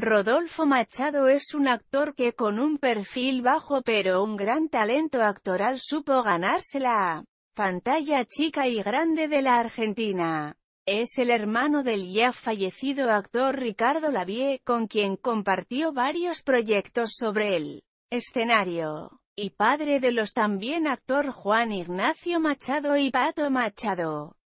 Rodolfo Machado es un actor que con un perfil bajo pero un gran talento actoral supo ganarse la pantalla chica y grande de la Argentina. Es el hermano del ya fallecido actor Ricardo Lavie, con quien compartió varios proyectos sobre el escenario, y padre de los también actor Juan Ignacio Machado y Pato Machado.